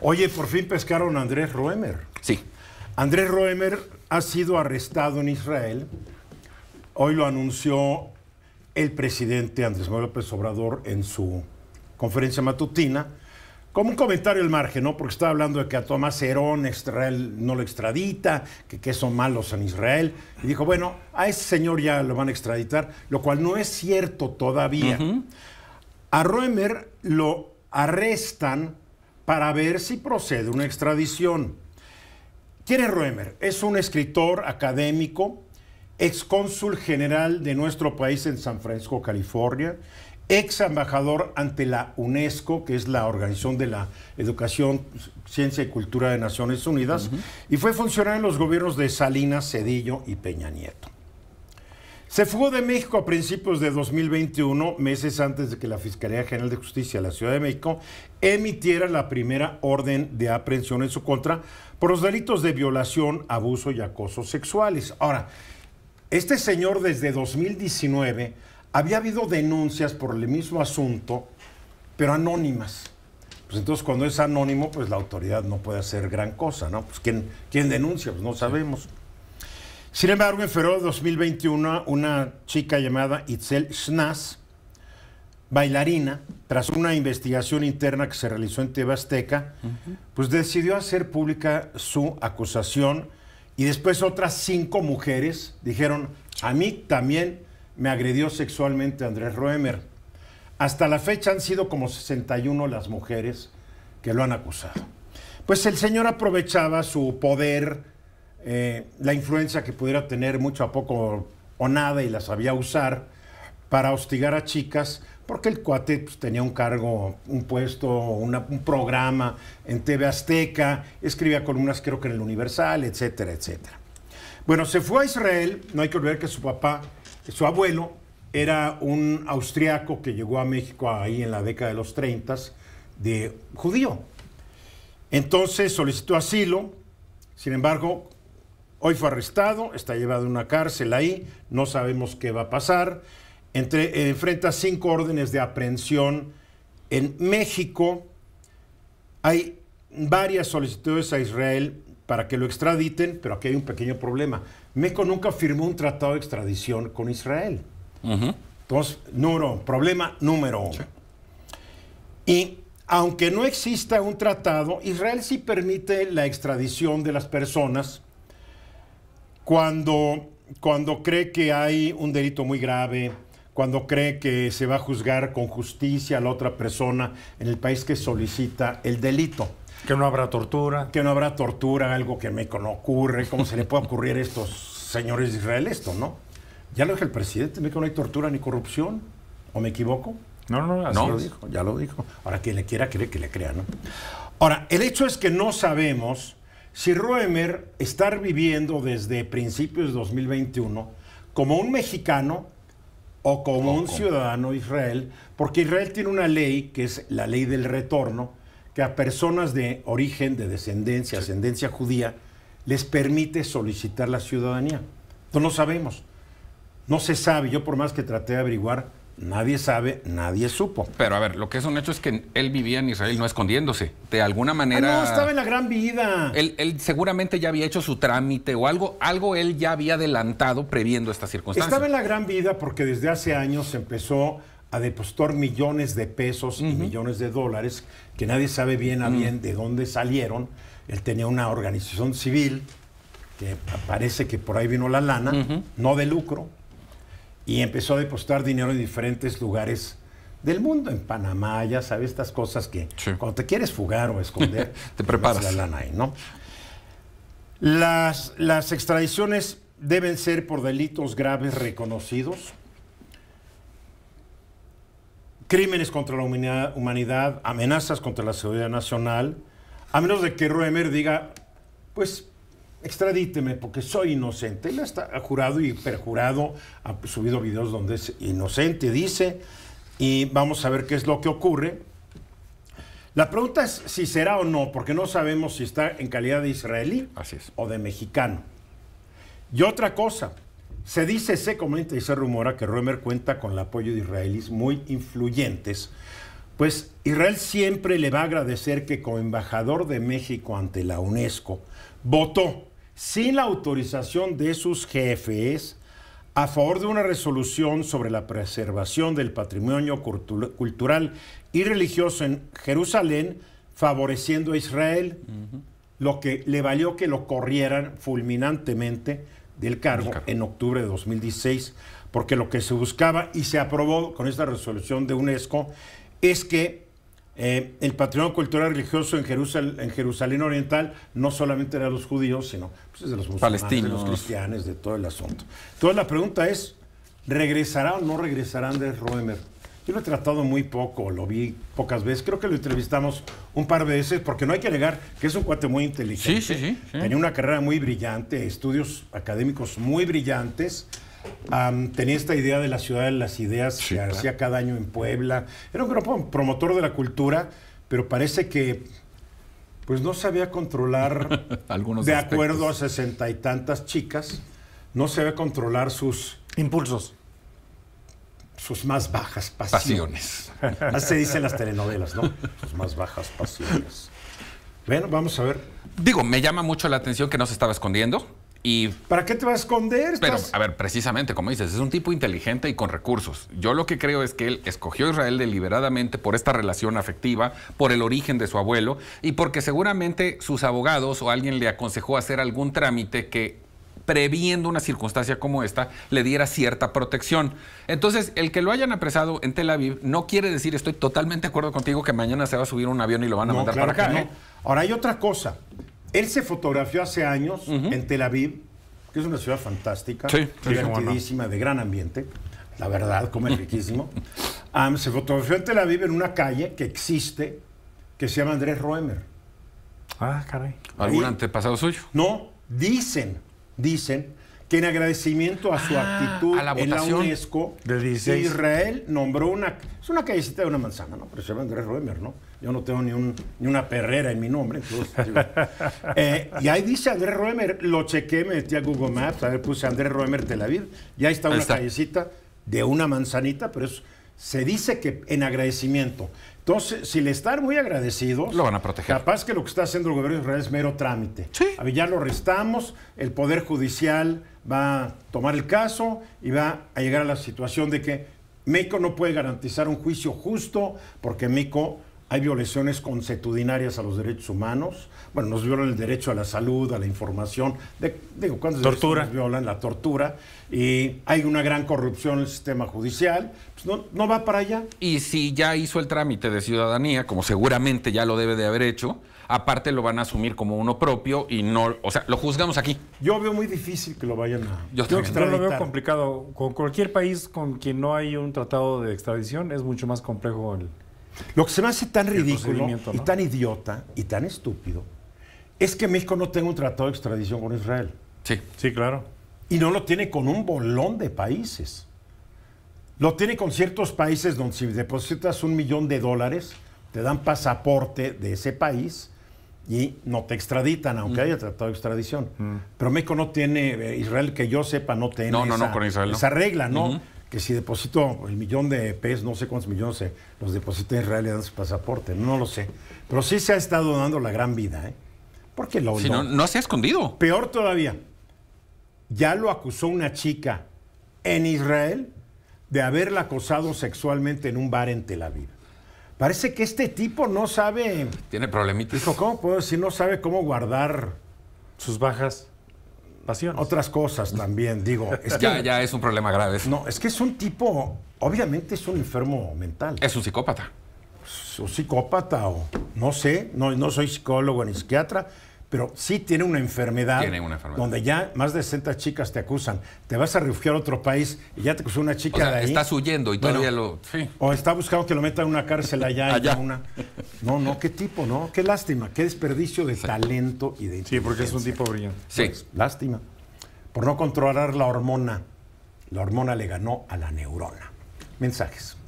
Oye, por fin pescaron a Andrés Roemer. Sí. Andrés Roemer ha sido arrestado en Israel. Hoy lo anunció el presidente Andrés Manuel López Obrador en su conferencia matutina. Como un comentario al margen, ¿no? Porque estaba hablando de que a Tomás Herón Israel no lo extradita, que, que son malos en Israel. Y dijo, bueno, a ese señor ya lo van a extraditar, lo cual no es cierto todavía. A Roemer lo arrestan para ver si procede una extradición. es Roemer es un escritor académico, excónsul general de nuestro país en San Francisco, California, ex embajador ante la UNESCO, que es la Organización de la Educación, Ciencia y Cultura de Naciones Unidas, y fue funcionario en los gobiernos de Salinas, Cedillo y Peña Nieto. Se fugó de México a principios de 2021, meses antes de que la Fiscalía General de Justicia de la Ciudad de México emitiera la primera orden de aprehensión en su contra por los delitos de violación, abuso y acoso sexuales. Ahora, este señor desde 2019 había habido denuncias por el mismo asunto, pero anónimas. Pues entonces cuando es anónimo, pues la autoridad no puede hacer gran cosa, ¿no? Pues ¿quién, denuncia? Pues no sabemos. Sin embargo, en febrero de 2021, una chica llamada Itzel Schnaz, bailarina, tras una investigación interna que se realizó en Tebasteca, pues decidió hacer pública su acusación y después otras cinco mujeres dijeron, a mí también me agredió sexualmente Andrés Roemer. Hasta la fecha han sido como 61 las mujeres que lo han acusado. Pues el señor aprovechaba su poder, eh, la influencia que pudiera tener mucho a poco o nada y la sabía usar para hostigar a chicas, porque el cuate pues, tenía un cargo, un puesto, un programa en TV Azteca, escribía columnas creo que en el Universal, etcétera, etcétera. Bueno, se fue a Israel, no hay que olvidar que su papá, su abuelo, era un austriaco que llegó a México ahí en la década de los 30, de judío. Entonces solicitó asilo, sin embargo, Hoy fue arrestado, está llevado a una cárcel ahí, no sabemos qué va a pasar. Entre, eh, enfrenta cinco órdenes de aprehensión en México. Hay varias solicitudes a Israel para que lo extraditen, pero aquí hay un pequeño problema. México nunca firmó un tratado de extradición con Israel. Entonces, número, problema número uno. Y aunque no exista un tratado, Israel sí permite la extradición de las personas cuando, cuando cree que hay un delito muy grave, cuando cree que se va a juzgar con justicia a la otra persona en el país que solicita el delito. Que no habrá tortura. Que no habrá tortura, algo que me no ocurre. ¿Cómo se le puede ocurrir a estos señores de Israel esto, no? Ya lo dijo el presidente, que no hay tortura ni corrupción. ¿O me equivoco? No, no, así lo dijo, ya lo dijo. Ahora, quien le quiera creer, que le crea, ¿no? Ahora, el hecho es que no sabemos si Roemer está viviendo desde principios de 2021 como un mexicano o como un ciudadano de Israel, porque Israel tiene una ley que es la ley del retorno, que a personas de origen, de descendencia, ascendencia judía, les permite solicitar la ciudadanía. No lo sabemos. No se sabe, yo por más que traté de averiguar, Nadie sabe, nadie supo. Pero a ver, lo que es un hecho es que él vivía en Israel no escondiéndose. De alguna manera. Ah, no, estaba en la gran vida. Él, seguramente ya había hecho su trámite o algo, algo él ya había adelantado previendo esta circunstancia. Estaba en la gran vida porque desde hace años empezó a depositar millones de pesos y millones de dólares que nadie sabe bien a bien de dónde salieron. Él tenía una organización civil que parece que por ahí vino la lana, no de lucro y empezó a depositar dinero en diferentes lugares del mundo, en Panamá, ya sabes, estas cosas que cuando te quieres fugar o esconder, pues te preparas. La lana ¿no? Las, las extradiciones deben ser por delitos graves reconocidos, crímenes contra la humanidad, amenazas contra la seguridad nacional, a menos de que Roemer diga, pues extradíteme porque soy inocente. Él está jurado y perjurado, ha subido videos donde es inocente, dice, y vamos a ver qué es lo que ocurre. La pregunta es si será o no, porque no sabemos si está en calidad de israelí o de mexicano. Y otra cosa, se dice, se comenta y se rumora que Roemer cuenta con el apoyo de israelíes muy influyentes, pues Israel siempre le va a agradecer que como embajador de México ante la UNESCO votó sin la autorización de sus jefes a favor de una resolución sobre la preservación del patrimonio cultural y religioso en Jerusalén, favoreciendo a Israel, lo que le valió que lo corrieran fulminantemente del cargo en octubre de 2016, porque lo que se buscaba y se aprobó con esta resolución de UNESCO es que eh, el patrimonio cultural religioso en, en Jerusalén Oriental no solamente era de los judíos, sino pues, de los musulmanes, Palestinos. de los cristianos, de todo el asunto. Entonces la pregunta es, ¿regresará o no regresará Andrés Roemer? Yo lo he tratado muy poco, lo vi pocas veces. Creo que lo entrevistamos un par de veces, porque no hay que alegar que es un cuate muy inteligente. Sí, sí, sí, Tenía una carrera muy brillante, estudios académicos muy brillantes tenía esta idea de la ciudad de las ideas que hacía cada año en Puebla. Era un grupo promotor de la cultura, pero parece que pues no sabía controlar, Algunos de acuerdo a sesenta y tantas chicas, no sabía controlar sus impulsos sus más bajas pasiones. pasiones. Así dicen las telenovelas, ¿no? Sus más bajas pasiones. Bueno, vamos a ver. Digo, me llama mucho la atención que no se estaba escondiendo. ¿Para qué te va a esconder? Pero, a ver, precisamente, como dices, es un tipo inteligente y con recursos. Yo lo que creo es que él escogió a Israel deliberadamente por esta relación afectiva, por el origen de su abuelo y porque seguramente sus abogados o alguien le aconsejó hacer algún trámite que previendo una circunstancia como esta, le diera cierta protección. Entonces, el que lo hayan apresado en Tel Aviv no quiere decir, estoy totalmente de acuerdo contigo, que mañana se va a subir un avión y lo van a mandar para acá. Ahora hay otra cosa. Él se fotografió hace años en Tel Aviv, que es una ciudad fantástica, sí, de gran ambiente, la verdad, es riquísimo. se fotografió en Tel Aviv en una calle que existe, que se llama Andrés Roemer. Ah, caray. ¿Algún antepasado suyo? No, dicen, dicen que en agradecimiento a su ah, actitud en la UNESCO, de Israel nombró una, es una callecita de una manzana, ¿no? Pero se llama Andrés Roemer, ¿no? Yo no tengo ni, ni una perrera en mi nombre. Eh, y ahí dice Andrés Roemer, lo chequé, me metí a Google Maps, a ver, puse Andrés Roemer Tel Aviv, y ahí está una callecita de una manzanita, pero se dice que en agradecimiento. Entonces, si le están muy agradecidos, lo van a proteger. Capaz que lo que está haciendo el gobierno de Israel es mero trámite. Sí. Ya lo restamos, el Poder Judicial va a tomar el caso y va a llegar a la situación de que México no puede garantizar un juicio justo porque en hay violaciones consuetudinarias a los derechos humanos. Bueno, nos violan el derecho a la salud, a la información, de, digo, ¿cuántos tortura. violan? La tortura. Y hay una gran corrupción en el sistema judicial. Pues no va para allá. Y si ya hizo el trámite de ciudadanía, como seguramente ya lo debe de haber hecho, aparte lo van a asumir como uno propio y no, o sea, lo juzgamos aquí. Yo veo muy difícil que lo vayan a Yo, Yo lo veo complicado. Con cualquier país con quien no hay un tratado de extradición es mucho más complejo el... Lo que se me hace tan ridículo y tan idiota y tan estúpido es que México no tenga un tratado de extradición con Israel. Sí. Sí, claro. Y no lo tiene con un bolón de países. Lo tiene con ciertos países donde si depositas un millón de dólares, te dan pasaporte de ese país y no te extraditan, aunque haya tratado de extradición. Pero México no tiene, eh, Israel que yo sepa, no tiene esa, no, no, regla, ¿no? Que si deposito el millón de pesos, no sé cuántos millones los deposita en Israel y dan su pasaporte, no lo sé. Pero sí se ha estado dando la gran vida, ¿eh? Porque lo. no, no se ha escondido. Peor todavía, ya lo acusó una chica en Israel de haberla acosado sexualmente en un bar en Tel Aviv. Parece que este tipo no sabe. Tiene problemitas. ¿Cómo puedo decir? No sabe cómo guardar. Sus bajas pasiones. Otras cosas también, digo. Es que, ya, es un problema grave. No, es que es un tipo. Obviamente es un enfermo mental. Es un psicópata. un psicópata o. No sé, no, no soy psicólogo ni psiquiatra, pero sí tiene una enfermedad. Donde ya más de 60 chicas te acusan. Te vas a refugiar a otro país y ya te acusó una chica Estás huyendo y todavía lo. O está buscando que lo metan en una cárcel allá. allá. Una... No, no, qué tipo, ¿no? Qué lástima, qué desperdicio de talento y de Sí, porque es un tipo brillante. Sí. Pues, lástima. Por no controlar la hormona. La hormona le ganó a la neurona. Mensajes.